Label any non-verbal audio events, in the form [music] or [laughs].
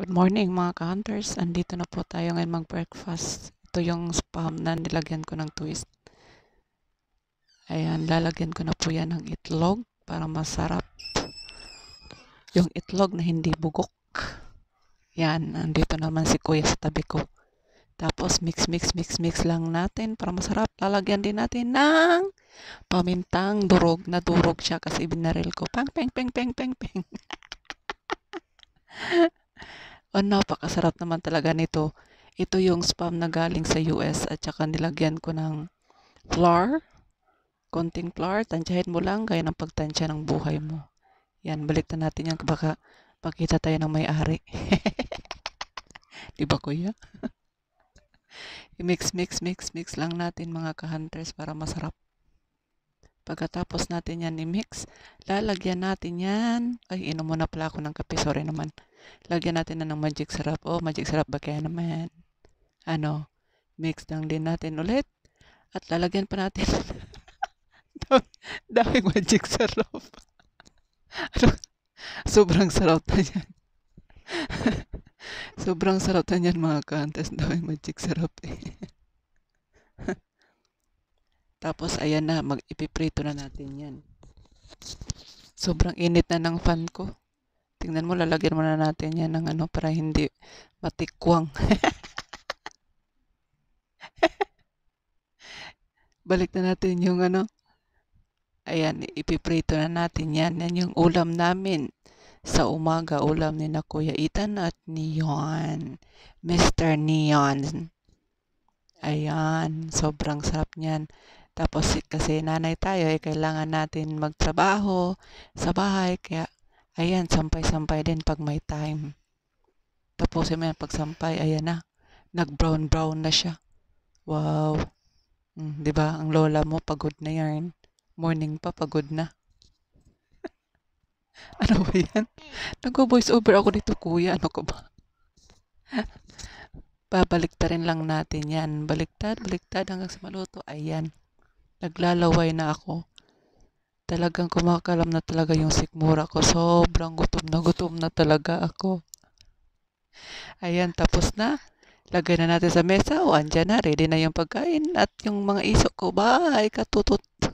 Good morning mga ka-hunters. Andito na po tayo ngayon mag-breakfast. Ito yung spam na nilagyan ko ng twist. Ayan, lalagyan ko na po yan ng itlog para masarap. Yung itlog na hindi bugok. Yan, andito naman si kuya sa tabi ko. Tapos mix, mix, mix, mix lang natin para masarap. Lalagyan din natin ng pamintang durog Nadurog siya kasi binaril ko. Pang, peng, peng, peng, peng, peng. [laughs] Oh, napakasarap naman talaga nito. Ito yung spam na galing sa US at saka nilagyan ko ng flour, konting flour, tansyahin mo lang gaya ng pagtansya ng buhay mo. Yan, balik na natin yan baka pakita tayo ng may-ari. [laughs] Di ba kuya? [laughs] I-mix, mix, mix, mix lang natin mga ka-hunters para masarap. Pagkatapos natin yan i-mix, lalagyan natin yan. Ay, inom muna pala ako ng kape. Sorry naman. Lagyan natin na ng magic syrup. Oh, magic syrup ba kaya naman? Ano? Mix lang din natin ulit. At lalagyan pa natin. [laughs] Daming magic syrup. ano? Sobrang sarap na yan. [laughs] Sobrang sarap na yan mga contest. Daming magic syrup eh. [laughs] Tapos ayan na, mag-ipiprito na natin yan. Sobrang init na ng fan ko. Tingnan mo, lalagyan muna natin yan ng ano para hindi matikwang. [laughs] Balik na natin yung ano. Ayan, ipiprito na natin yan. Yan yung ulam namin. Sa umaga, ulam ni na Kuya Ethan at Neon. Mr. Neon. Ayan, sobrang sarap niyan. Tapos kasi nanay tayo, eh, kailangan natin magtrabaho sa bahay. Kaya Ayan, sampay-sampay din pag may time. Tapos mo yan pag sampay, ayan na. Nag-brown-brown na siya. Wow. Mm, 'Di ba? Ang lola mo pagod na yarn. Morning pa pagod na. [laughs] ano ba 'yan? nag voice over ako dito, kuya. Ano ko ba? [laughs] rin lang natin 'yan. Baliktad, baliktad hanggang sa maluto. Ayan. Naglalaway na ako talagang kumakalam na talaga yung sikmura ko. Sobrang gutom na gutom na talaga ako. Ayan, tapos na. Lagay na natin sa mesa. O, andyan na. Ready na yung pagkain. At yung mga isok ko, bye, katutot.